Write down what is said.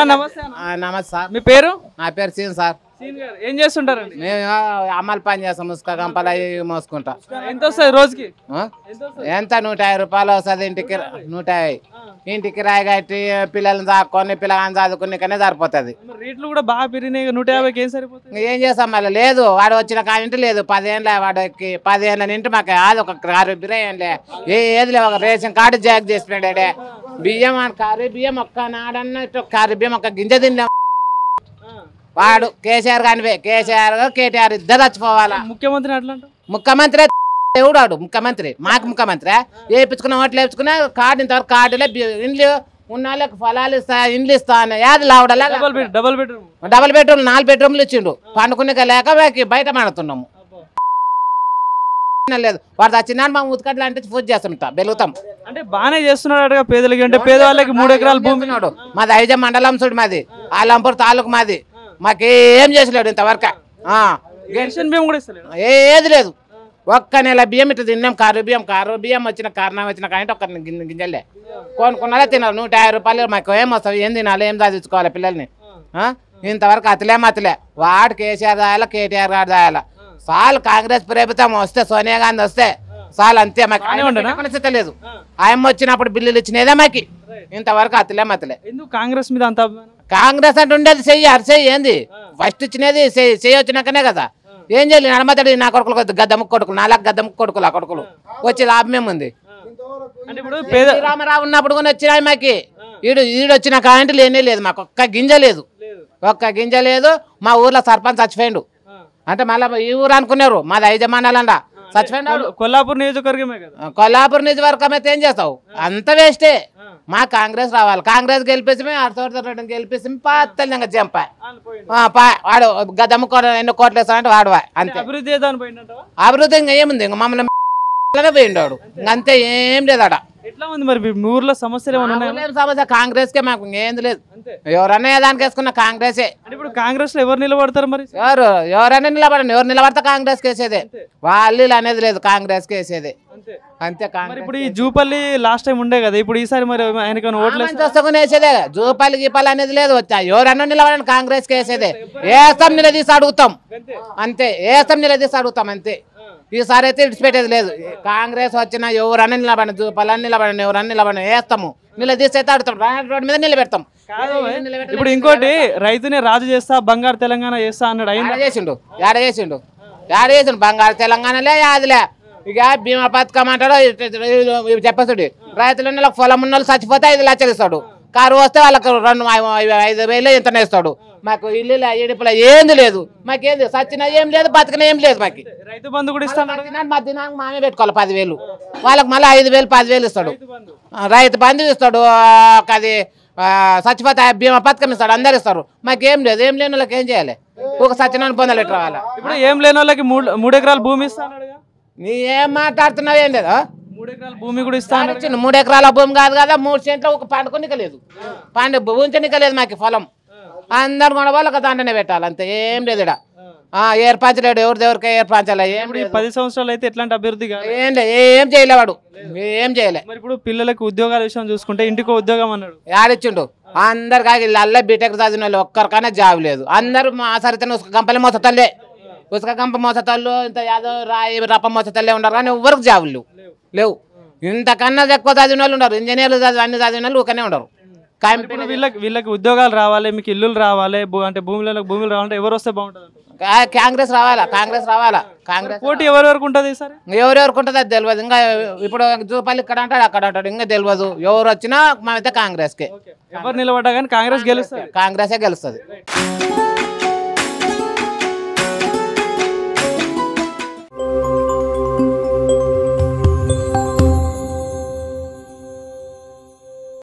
అన్న నమస్తే నా పేరు సీన్ సార్ ఏం చేస్తుంటారండి మేము అమ్మాయిల పని చేస్తాం ముసుక గంపలు అవి మోసుకుంటాం ఎంత వస్తుంది రోజుకి ఎంత నూట యాభై రూపాయలు వస్తుంది ఇంటికి నూట యాభై ఇంటికి రాయి కట్టి పిల్లల్ని సాకుకొని పిల్లగాని కానీ సరిపోతుంది రేట్లు కూడా బాగా పెరిగినాయి నూట యాభైకి ఏం సరిపోతుంది ఏం చేస్తాం మళ్ళీ లేదు వాడు వచ్చిన కానింటి లేదు పదేళ్ళ వాడికి పదేళ్ళ నింటి మాకు అది ఒక కారు బిర్యానీ ఏ ఏది లేవు ఒక రేషన్ కార్డు జాగ్ చేసిన బియ్యం కారు బియ్యం ఒక్క నాడన్న కారు బియ్యం ఒక్క గింజ తిన్నాం వాడు కేసీఆర్ కానివే కేసీఆర్ కేటీఆర్ ఇద్దరు చచ్చిపోవాలా ముఖ్యమంత్రి అట్లా ముఖ్యమంత్రి ఎవడాడు ముఖ్యమంత్రి మాకు ముఖ్యమంత్రి వేయించుకున్న ఓట్లు వేపించుకున్నా కార్డు ఇంతవరకు కార్డులే ఇండ్లు ఉన్న ఫలాలు ఇస్తా ఇండ్లు ఇస్తా అని యాది లావడలే డబుల్ బెడ్రూమ్ డబుల్ బెడ్రూమ్ నాలుగు బెడ్రూమ్లు ఇచ్చిండు పండుకునే లేక బయట పడుతున్నాము లేదు వాడు వచ్చిందని మా ఉతకట్లు అంటే పూజ చేస్తుంటా బెలుగుతాం అంటే బాగానే చేస్తున్నాడు పేదలకి అంటే పేదవాళ్ళకి మూడు ఎకరాలు భూమి మాది ఐజా మండలం చూడు మాది ఆలంపూర్ తాలూకు మాది మాకేం చేసలేడు ఇంతవరకు బియ్యం కూడా ఇస్తలేదు ఏది లేదు ఒక్క నెల బియ్యం ఇట్లా తిన్నాం కారు బియ్యం కారు బియ్యం వచ్చిన కారణం వచ్చిన కానీ ఒక్క గింజలే కొనుక్కున్నాలే తినాలి నూట యాభై రూపాయలు మాకు ఏం వస్తావు ఏం తినాలి ఏం దాదించుకోవాలి పిల్లల్ని ఇంతవరకు అతలే మతలే వాడు కేసీఆర్ దాయాలా కేటీఆర్ గారు దాయాలా చాలు కాంగ్రెస్ ప్రభుత్వం వస్తే సోనియా గాంధీ వస్తే చాలా అంతే మాకు లేదు ఆయమ్మ వచ్చినప్పుడు బిల్లులు ఇచ్చినదే మాకి ఇంతవరకు అతలే మతలే కాంగ్రెస్ మీద అంత కాంగ్రెస్ అంటే ఉండేది చెయ్యి అరి చెయ్యి ఏంది ఫస్ట్ ఇచ్చినది చెయ్యి వచ్చినాకనే కదా ఏం చేయాలి నడమతడి నా కొడుకులు గద్దమ్మ కొడుకులు నాలుగు గద్దమ్మ కొడుకులు ఆ కొడుకులు వచ్చి లాభమేం ఉంది రామరావు ఉన్నప్పుడు కూడా వచ్చినాయి మాకి ఈడు వచ్చిన కాంటి లేనే లేదు మాకు ఒక్క గింజ లేదు ఒక్క గింజ లేదు మా ఊర్లో సర్పంచ్ చచ్చిపోయిండు అంటే మళ్ళీ ఈ ఊరు అనుకున్నారు మాది ఐదు మండలండా కొల్లాపూర్ నియోజకవర్గమే కదా కొల్లాపూర్ నియోజకవర్గం అయితే ఏం చేస్తావు అంత వేస్టే మా కాంగ్రెస్ రావాలి కాంగ్రెస్ గెలిపేసి హర్షవర్ధన్ గెలిపేసి పాతలింగ చెంప వాడు గదమ్మ ఎన్ని కోట్లు వేస్తానంటే వాడువా అంతే అభివృద్ధి అభివృద్ధి ఇంకా ఏముంది ఇంకా మమ్మల్ని పోయిండాడు అంతే ఏం లేదు అడ ఎట్లా ఉంది మరి ఊర్లో సమస్యలు సమస్య కాంగ్రెస్ కే మాకు ఇంకేం లేదు ఎవరన్నా దానికి వేసుకున్న కాంగ్రెస్ ఇప్పుడు కాంగ్రెస్ లో ఎవరు నిలబడతారు మరి ఎవరు ఎవరైనా నిలబడండి ఎవరు నిలబడతా కాంగ్రెస్ కేసేదే వాళ్ళు అనేది లేదు కాంగ్రెస్ కేసేదే అంతే కాంగ్రెస్ ఇప్పుడు ఈ జూపల్లి లాస్ట్ టైం ఉండే కదా ఇప్పుడు ఈసారి మరి ఆయనకి వస్తాకుని వేసేదే జూపల్లి గీపల్లి అనేది లేదు వచ్చా ఎవరన్నా నిలబడండి కాంగ్రెస్ కేసేదే వేస్తాం నిలదీసి అడుగుతాం అంతే ఏ వేస్తాం నిలదీసి అడుగుతాం అంతే ఈసారి అయితే విడిచిపెట్టేది లేదు కాంగ్రెస్ వచ్చిన ఎవరన్నా నిలబడి పలాన్ని నిలబడి ఎవరన్నా నిలబడి వేస్తాము అయితే ఆడుతాం రోడ్డు మీద నిలబెడతాం ఇప్పుడు ఇంకోటి రైతునే రాజు చేస్తా బంగారు తెలంగాణ చేస్తా అన్నాడు ఆయన చేసిండు యాడ చేసిండు యాడ చేసిండు బంగారు తెలంగాణలే యాదిలే ఇక బీమా పథకం అంటాడు చెప్పేస్తాడు రైతులు పొలం ఉన్న వాళ్ళు చచ్చిపోతే ఐదు లక్షలు ఇస్తాడు కారు వస్తే వాళ్ళకు రెండు ఐదు వేలు ఎంత నేస్తాడు మాకు ఇల్లు ఏడుపుల ఏంది లేదు మాకేంది సచ్చిన ఏం లేదు బతికిన ఏం లేదు మాకు రైతు బంధు కూడా ఇస్తాడు మా దినానికి మామే పెట్టుకోవాలి పదివేలు వాళ్ళకి మళ్ళీ ఐదు వేలు పదివేలు ఇస్తాడు రైతు బంధు ఇస్తాడు అది సచిపోతే బీమా పథకం ఇస్తాడు అందరు ఇస్తారు మాకేం లేదు ఏం లేని వాళ్ళకి ఏం చేయాలి ఒక సత్యనారాయణ పొందాలి ఇట్లా ఇప్పుడు ఏం లేని వాళ్ళకి మూడు ఎకరాలు భూమి ఇస్తాను నీ ఏం మాట్లాడుతున్నావు ఏం లేదు భూమి కూడా మూడు ఎకరాల భూమి కాదు కదా మూడు సెంట్లో ఒక పండుగ లేదు పండు ఉంచనిక లేదు మాకు ఫలం అందరు కొనవాళ్ళు వాళ్ళకి దాంట్లో పెట్టాలి అంతే ఏం లేదు ఇక్కడ ఏర్పరచలేడు ఎవరి దగ్గరకే ఏర్పరచాలి పది సంవత్సరాలు అయితే ఎట్లాంటి అభివృద్ధి ఏం లేదు ఏం చేయలేవాడు ఏం చేయలే ఇప్పుడు పిల్లలకు ఉద్యోగాల విషయం చూసుకుంటే ఇంటికి ఉద్యోగం అన్నాడు ఆడిచ్చిండు అందరికీ అల్ల బీటెక్ చదివిన వాళ్ళు ఒక్కరికైనా జాబ్ లేదు అందరూ మా సరితన కంపెనీ మొత్తలే ఉసక కంప మోసతళ్ళు ఇంత యాదో రాయి రప్ప మోసతళ్ళే ఉన్నారు కానీ ఎవరికి జాబులు లేవు ఇంతకన్నా ఎక్కువ చదివిన వాళ్ళు ఉన్నారు ఇంజనీర్లు చదివి అన్ని చదివిన వాళ్ళు ఒకనే ఉండరు వీళ్ళకి వీళ్ళకి ఉద్యోగాలు రావాలి మీకు ఇల్లులు రావాలి అంటే భూములలో భూములు రావాలంటే ఎవరు వస్తే బాగుంటుంది కాంగ్రెస్ రావాలా కాంగ్రెస్ రావాలా కాంగ్రెస్ పోటీ ఎవరు వరకు ఉంటుంది సార్ ఎవరు ఎవరికి ఉంటుంది అది తెలియదు ఇంకా ఇప్పుడు జూపల్లి ఇక్కడ అంటాడు అక్కడ అంటాడు ఇంకా తెలియదు ఎవరు వచ్చినా మేమైతే కాంగ్రెస్కే ఎవరు నిలబడ్డా కానీ కాంగ్రెస్ గెలుస్తుంది కాంగ్రెసే గెలుస్తుంది